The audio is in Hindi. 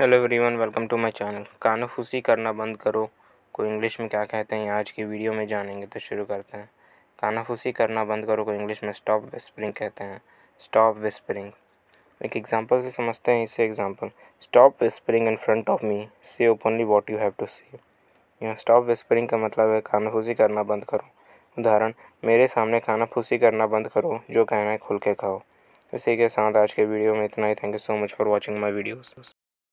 hello everyone welcome to my channel कानाफूसी करना बंद करो को इंग्लिश में क्या कहते हैं आज की वीडियो में जानेंगे तो शुरू करते हैं कानाफूसी करना बंद करो को इंग्लिश में स्टॉप विस्परिंग कहते हैं स्टॉप विस्परिंग एक एग्जांपल से समझते हैं इसे example stop whispering in front of me से openly what you have to see यहाँ स्टॉप विस्परिंग का मतलब है कानाफूसी करना बंद करो उदाहरण मेरे सामने खानाफूसी करना बंद करो जो कहना है खुल के खाओ इसी के साथ आज के वीडियो में इतना ही thank you so much for watching my videos